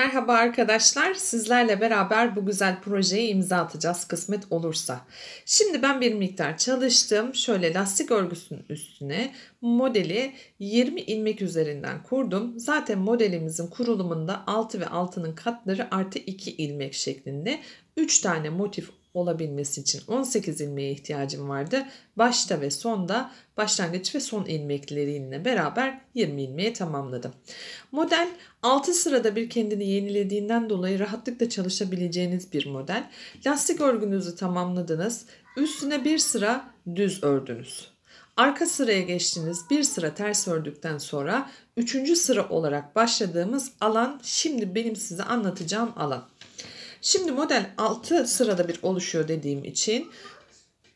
Merhaba arkadaşlar. Sizlerle beraber bu güzel projeyi imza atacağız kısmet olursa. Şimdi ben bir miktar çalıştım. Şöyle lastik örgüsünün üstüne modeli 20 ilmek üzerinden kurdum. Zaten modelimizin kurulumunda 6 ve 6'nın katları artı 2 ilmek şeklinde 3 tane motif olabilmesi için 18 ilmeğe ihtiyacım vardı. Başta ve sonda başlangıç ve son ilmekleriyle beraber 20 ilmeği tamamladım. Model 6 sırada bir kendini yenilediğinden dolayı rahatlıkla çalışabileceğiniz bir model. Lastik örgünüzü tamamladınız. Üstüne bir sıra düz ördünüz. Arka sıraya geçtiniz. Bir sıra ters ördükten sonra üçüncü sıra olarak başladığımız alan şimdi benim size anlatacağım alan. Şimdi model 6 sırada bir oluşuyor dediğim için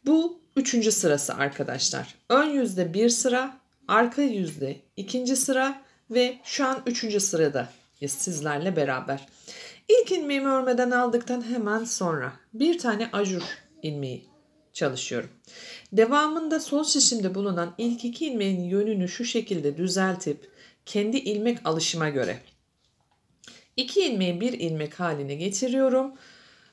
bu üçüncü sırası arkadaşlar. Ön yüzde bir sıra, arka yüzde ikinci sıra ve şu an üçüncü sırada sizlerle beraber. İlk ilmeğimi örmeden aldıktan hemen sonra bir tane ajur ilmeği çalışıyorum. Devamında sol şişimde bulunan ilk iki ilmeğin yönünü şu şekilde düzeltip kendi ilmek alışıma göre 2 ilmeği bir ilmek haline getiriyorum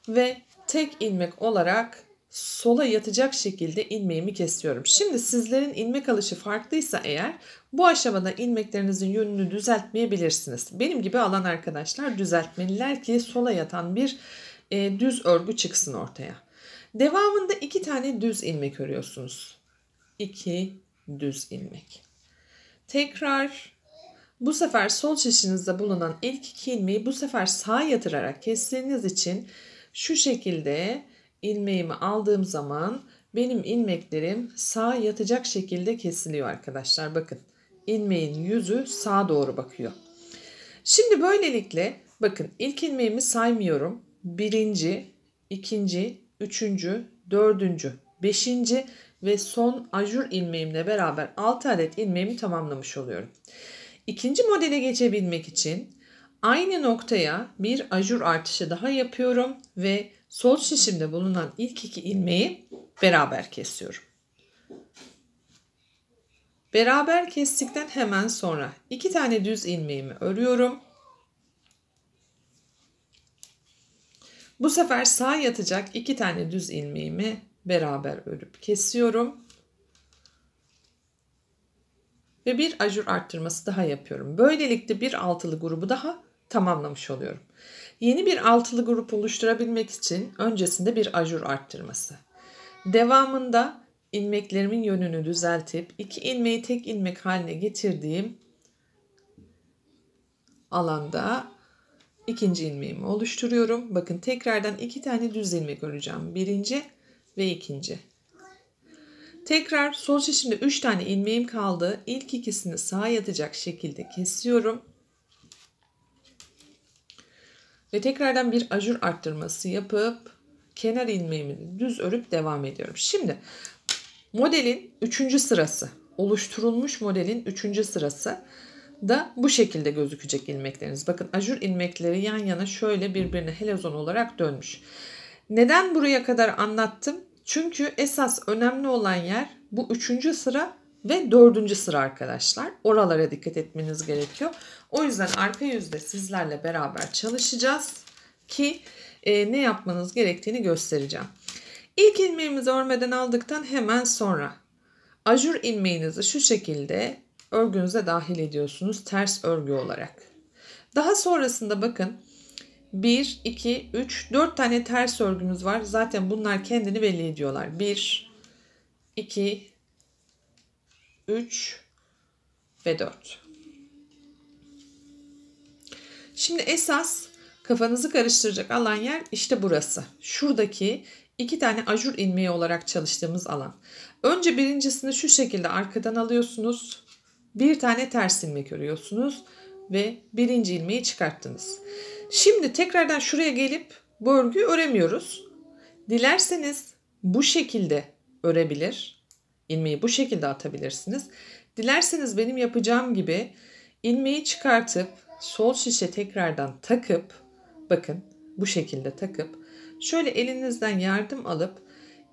ve tek ilmek olarak sola yatacak şekilde ilmeğimi kesiyorum. Şimdi sizlerin ilmek alışı farklıysa eğer bu aşamada ilmeklerinizin yönünü düzeltmeyebilirsiniz. Benim gibi alan arkadaşlar düzeltmeliler ki sola yatan bir e, düz örgü çıksın ortaya. Devamında iki tane düz ilmek örüyorsunuz. 2 düz ilmek. Tekrar bu sefer sol çişinizde bulunan ilk iki ilmeği bu sefer sağ yatırarak kestiğiniz için şu şekilde ilmeğimi aldığım zaman benim ilmeklerim sağa yatacak şekilde kesiliyor arkadaşlar. Bakın ilmeğin yüzü sağa doğru bakıyor. Şimdi böylelikle bakın ilk ilmeğimi saymıyorum. Birinci, ikinci, üçüncü, dördüncü, beşinci ve son ajur ilmeğimle beraber 6 adet ilmeğimi tamamlamış oluyorum. İkinci modele geçebilmek için aynı noktaya bir ajur artışı daha yapıyorum ve sol şişimde bulunan ilk iki ilmeği beraber kesiyorum. Beraber kestikten hemen sonra iki tane düz ilmeğimi örüyorum. Bu sefer sağ yatacak iki tane düz ilmeğimi beraber örüp kesiyorum ve bir ajur arttırması daha yapıyorum. Böylelikle bir altılı grubu daha tamamlamış oluyorum. Yeni bir altılı grup oluşturabilmek için öncesinde bir ajur arttırması. Devamında ilmeklerimin yönünü düzeltip iki ilmeği tek ilmek haline getirdiğim alanda ikinci ilmeğimi oluşturuyorum. Bakın tekrardan iki tane düz ilmek öreceğim. Birinci ve ikinci. Tekrar sol şişimde 3 tane ilmeğim kaldı. İlk ikisini sağa yatacak şekilde kesiyorum. Ve tekrardan bir ajur arttırması yapıp kenar ilmeğimi düz örüp devam ediyorum. Şimdi modelin 3. sırası oluşturulmuş modelin 3. sırası da bu şekilde gözükecek ilmekleriniz. Bakın ajur ilmekleri yan yana şöyle birbirine helezon olarak dönmüş. Neden buraya kadar anlattım? Çünkü esas önemli olan yer bu üçüncü sıra ve dördüncü sıra arkadaşlar. Oralara dikkat etmeniz gerekiyor. O yüzden arka yüzde sizlerle beraber çalışacağız ki e, ne yapmanız gerektiğini göstereceğim. İlk ilmeğimizi örmeden aldıktan hemen sonra ajur ilmeğinizi şu şekilde örgünüze dahil ediyorsunuz ters örgü olarak. Daha sonrasında bakın 1, 2, 3, 4 tane ters örgümüz var. Zaten bunlar kendini belli ediyorlar. 1, 2, 3 ve 4. Şimdi esas kafanızı karıştıracak alan yer işte burası. Şuradaki iki tane ajur ilmeği olarak çalıştığımız alan. Önce birincisini şu şekilde arkadan alıyorsunuz. Bir tane ters ilmek örüyorsunuz ve birinci ilmeği çıkarttınız. Şimdi tekrardan şuraya gelip bu örgüyü öremiyoruz. Dilerseniz bu şekilde örebilir. İlmeği bu şekilde atabilirsiniz. Dilerseniz benim yapacağım gibi ilmeği çıkartıp sol şişe tekrardan takıp bakın bu şekilde takıp şöyle elinizden yardım alıp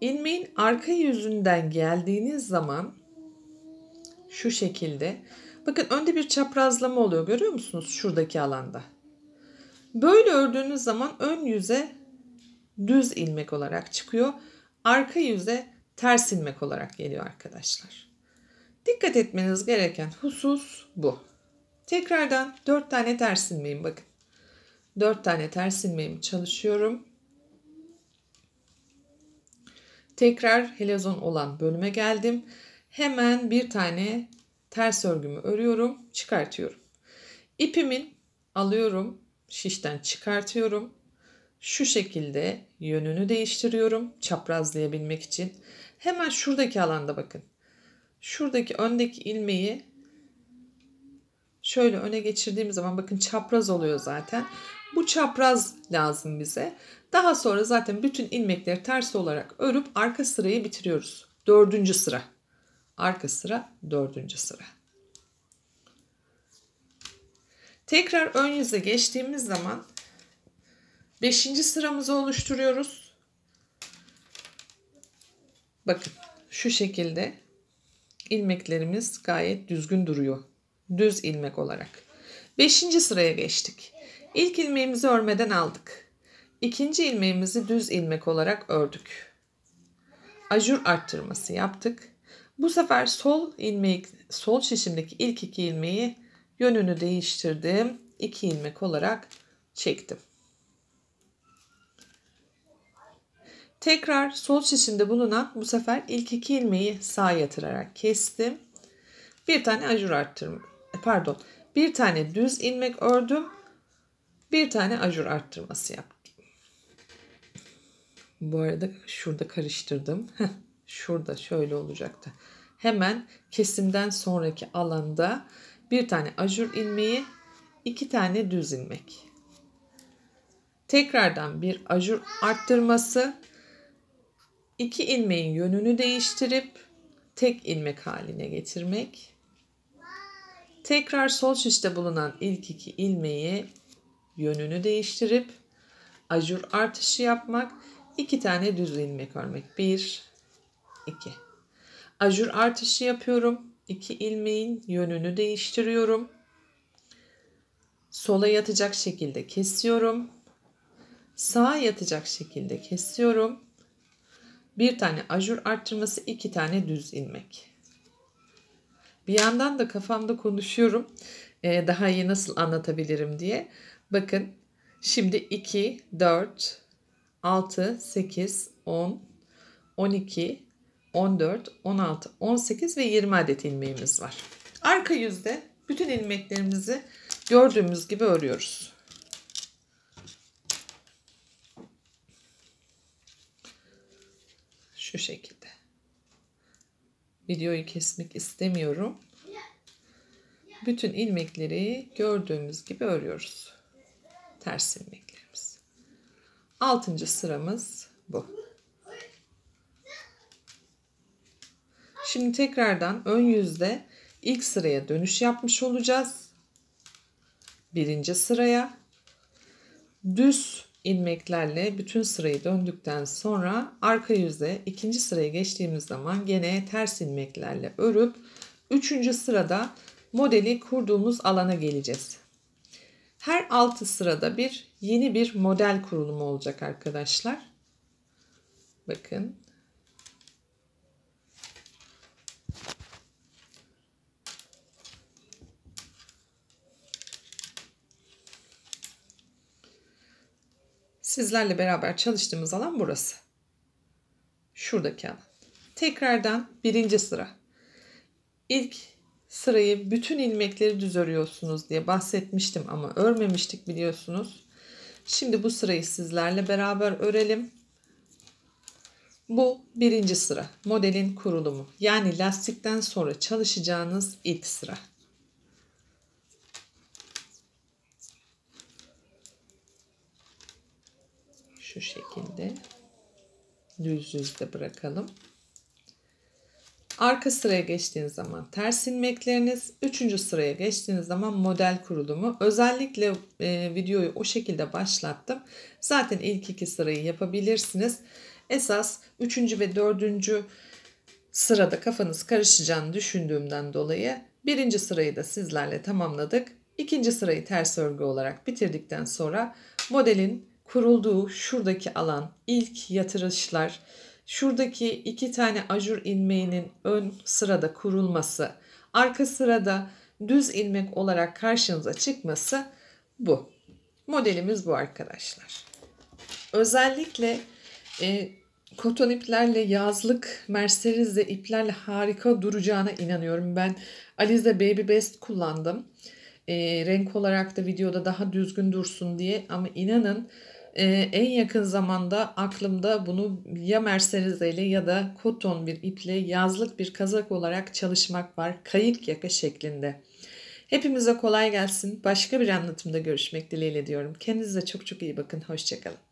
ilmeğin arka yüzünden geldiğiniz zaman şu şekilde Bakın önde bir çaprazlama oluyor görüyor musunuz şuradaki alanda. Böyle ördüğünüz zaman ön yüze düz ilmek olarak çıkıyor. Arka yüze ters ilmek olarak geliyor arkadaşlar. Dikkat etmeniz gereken husus bu. Tekrardan 4 tane ters ilmeğim bakın. 4 tane ters ilmeğimi çalışıyorum. Tekrar helezon olan bölüme geldim. Hemen bir tane ters örgümü örüyorum, çıkartıyorum. İpimin alıyorum, şişten çıkartıyorum. Şu şekilde yönünü değiştiriyorum çaprazlayabilmek için. Hemen şuradaki alanda bakın. Şuradaki öndeki ilmeği şöyle öne geçirdiğim zaman bakın çapraz oluyor zaten. Bu çapraz lazım bize. Daha sonra zaten bütün ilmekleri ters olarak örüp arka sırayı bitiriyoruz. Dördüncü sıra. Arka sıra dördüncü sıra. Tekrar ön yüze geçtiğimiz zaman 5. sıramızı oluşturuyoruz. Bakın şu şekilde ilmeklerimiz gayet düzgün duruyor. Düz ilmek olarak. 5. sıraya geçtik. İlk ilmeğimizi örmeden aldık. İkinci ilmeğimizi düz ilmek olarak ördük. Ajur arttırması yaptık. Bu sefer sol ilmek, sol şişimdeki ilk iki ilmeği yönünü değiştirdim. 2 ilmek olarak çektim. Tekrar sol şişimde bulunan bu sefer ilk iki ilmeği sağ yatırarak kestim. Bir tane ajur arttırma, e, pardon, bir tane düz ilmek ördüm. Bir tane ajur arttırması yaptım. Bu arada şurada karıştırdım. şurada şöyle olacaktı. Hemen kesimden sonraki alanda bir tane ajur ilmeği, iki tane düz ilmek. Tekrardan bir ajur arttırması, iki ilmeğin yönünü değiştirip tek ilmek haline getirmek. Tekrar sol şişte bulunan ilk iki ilmeği yönünü değiştirip ajur artışı yapmak. iki tane düz ilmek örmek. Bir, 2. Ajur artışı yapıyorum. 2 ilmeğin yönünü değiştiriyorum. Sola yatacak şekilde kesiyorum. Sağa yatacak şekilde kesiyorum. Bir tane ajur arttırması, iki tane düz ilmek. Bir yandan da kafamda konuşuyorum. Ee, daha iyi nasıl anlatabilirim diye. Bakın şimdi 2, 4, 6, 8, 10, 12, 14, 16, 18 ve 20 adet ilmeğimiz var. Arka yüzde bütün ilmeklerimizi gördüğümüz gibi örüyoruz. Şu şekilde. Videoyu kesmek istemiyorum. Bütün ilmekleri gördüğümüz gibi örüyoruz. Ters ilmeklerimiz. Altıncı sıramız bu. Şimdi tekrardan ön yüzde ilk sıraya dönüş yapmış olacağız. Birinci sıraya düz ilmeklerle bütün sırayı döndükten sonra arka yüzde ikinci sıraya geçtiğimiz zaman gene ters ilmeklerle örüp üçüncü sırada modeli kurduğumuz alana geleceğiz. Her altı sırada bir yeni bir model kurulumu olacak arkadaşlar. Bakın sizlerle beraber çalıştığımız alan burası. Şuradaki alan. Tekrardan birinci sıra. İlk sırayı bütün ilmekleri düz örüyorsunuz diye bahsetmiştim ama örmemiştik biliyorsunuz. Şimdi bu sırayı sizlerle beraber örelim. Bu birinci sıra modelin kurulumu yani lastikten sonra çalışacağınız ilk sıra. Şu şekilde. Düz düzde bırakalım. Arka sıraya geçtiğiniz zaman ters ilmekleriniz, üçüncü sıraya geçtiğiniz zaman model kurulumu. Özellikle e, videoyu o şekilde başlattım. Zaten ilk iki sırayı yapabilirsiniz. Esas üçüncü ve dördüncü sırada kafanız karışacağını düşündüğümden dolayı birinci sırayı da sizlerle tamamladık. İkinci sırayı ters örgü olarak bitirdikten sonra modelin kurulduğu şuradaki alan ilk yatırışlar şuradaki iki tane ajur ilmeğinin ön sırada kurulması arka sırada düz ilmek olarak karşınıza çıkması bu. Modelimiz bu arkadaşlar. Özellikle e, koton iplerle yazlık merserizle iplerle harika duracağına inanıyorum. Ben Alize Baby Best kullandım. E, renk olarak da videoda daha düzgün dursun diye ama inanın e, en yakın zamanda aklımda bunu ya merserizeyle ya da koton bir iple yazlık bir kazak olarak çalışmak var kayık yaka şeklinde. Hepimize kolay gelsin. Başka bir anlatımda görüşmek dileğiyle diyorum. Kendinize çok çok iyi bakın. Hoşçakalın.